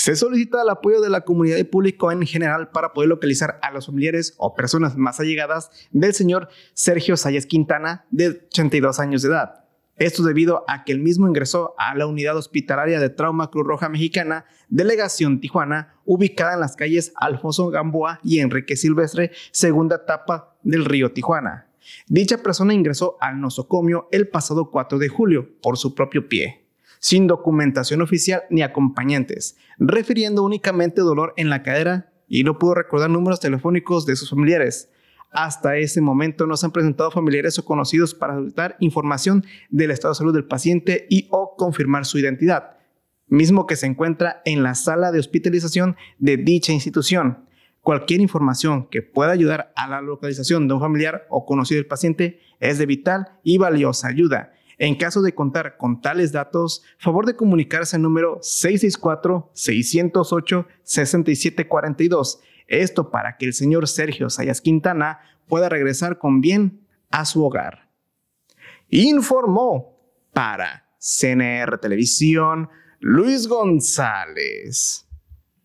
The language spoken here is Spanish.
Se solicita el apoyo de la comunidad y público en general para poder localizar a los familiares o personas más allegadas del señor Sergio Sayas Quintana, de 82 años de edad. Esto debido a que el mismo ingresó a la unidad hospitalaria de trauma Cruz Roja Mexicana, Delegación Tijuana, ubicada en las calles Alfonso Gamboa y Enrique Silvestre, segunda etapa del río Tijuana. Dicha persona ingresó al nosocomio el pasado 4 de julio por su propio pie sin documentación oficial ni acompañantes, refiriendo únicamente dolor en la cadera y no pudo recordar números telefónicos de sus familiares. Hasta ese momento no se han presentado familiares o conocidos para solicitar información del estado de salud del paciente y o confirmar su identidad, mismo que se encuentra en la sala de hospitalización de dicha institución. Cualquier información que pueda ayudar a la localización de un familiar o conocido del paciente es de vital y valiosa ayuda, en caso de contar con tales datos, favor de comunicarse al número 664-608-6742. Esto para que el señor Sergio Sayas Quintana pueda regresar con bien a su hogar. Informó para CNR Televisión Luis González.